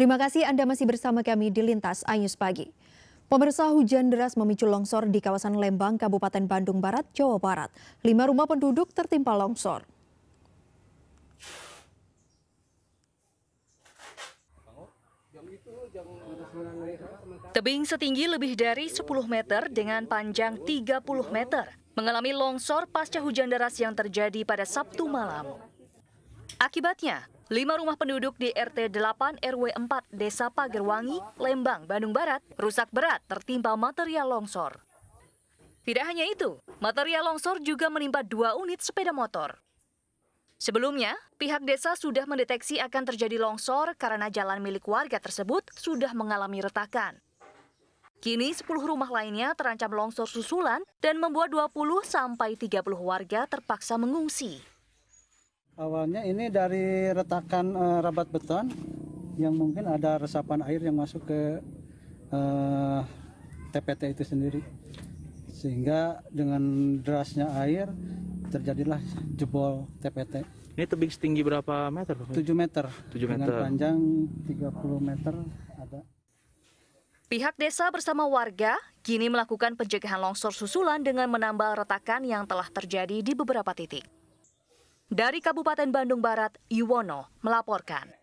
Terima kasih Anda masih bersama kami di Lintas Ayus Pagi. Pemirsa hujan deras memicu longsor di kawasan Lembang, Kabupaten Bandung Barat, Jawa Barat. Lima rumah penduduk tertimpa longsor. Tebing setinggi lebih dari 10 meter dengan panjang 30 meter mengalami longsor pasca hujan deras yang terjadi pada Sabtu malam. Akibatnya, Lima rumah penduduk di RT 8 RW 4 Desa Pagerwangi, Lembang, Bandung Barat rusak berat tertimpa material longsor. Tidak hanya itu, material longsor juga menimpa dua unit sepeda motor. Sebelumnya, pihak desa sudah mendeteksi akan terjadi longsor karena jalan milik warga tersebut sudah mengalami retakan. Kini 10 rumah lainnya terancam longsor susulan dan membuat 20 sampai 30 warga terpaksa mengungsi. Awalnya ini dari retakan e, rabat beton yang mungkin ada resapan air yang masuk ke e, eh, TPT itu sendiri. Sehingga dengan derasnya air terjadilah jebol TPT. Ini tebing setinggi berapa meter? 7 meter. 7 meter. Dengan panjang 30 meter ada. Pihak desa bersama warga kini melakukan pencegahan longsor susulan dengan menambal retakan yang telah terjadi di beberapa titik. Dari Kabupaten Bandung Barat, Yuwono melaporkan.